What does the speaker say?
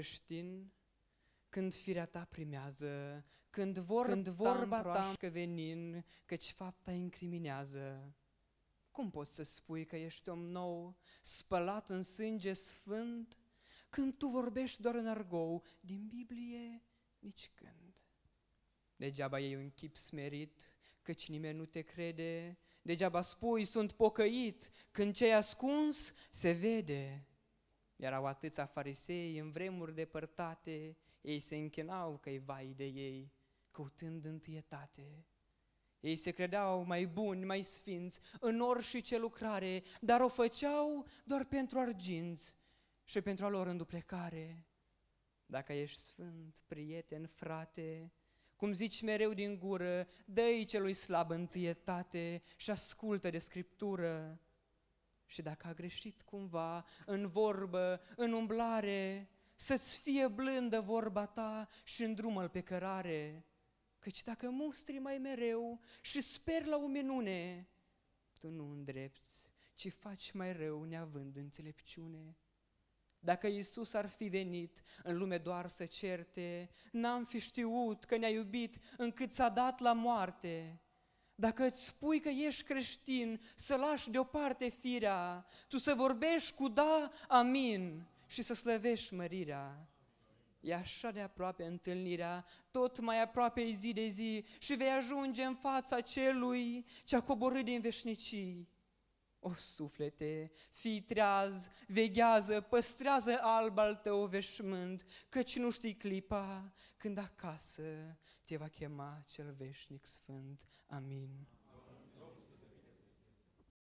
creștin, când firea ta primează, când, vor când vorba ta că venin, căci fapta incriminează. Cum poți să spui că ești om nou, spălat în sânge sfânt, când tu vorbești doar în argou, din Biblie nici când? Degeaba ei un chip smerit, căci nimeni nu te crede, degeaba spui sunt pocăit, când ce ascuns se vede. Erau atâția farisei în vremuri depărtate, ei se închinau că-i vai de ei, căutând întâietate. Ei se credeau mai buni, mai sfinți, în orice ce lucrare, dar o făceau doar pentru arginți și pentru a lor înduplecare. Dacă ești sfânt, prieten, frate, cum zici mereu din gură, dă-i celui slab întâietate și ascultă de Scriptură, și dacă a greșit cumva în vorbă, în umblare, să-ți fie blândă vorba ta și îndrumă-l pe cărare, căci dacă mustri mai mereu și sper la o minune, tu nu îndrepți, ci faci mai rău neavând înțelepciune. Dacă Iisus ar fi venit în lume doar să certe, n-am fi știut că ne-a iubit încât s-a dat la moarte, dacă îți spui că ești creștin, să lași deoparte firea, tu să vorbești cu da, amin și să slăvești mărirea. E așa de aproape întâlnirea, tot mai aproape zi de zi și vei ajunge în fața celui ce a coborât din veșnicii o suflete, fii treaz, veghează, păstrează alb al tău veșmânt, căci nu știi clipa când acasă te va chema cel veșnic sfânt. Amin.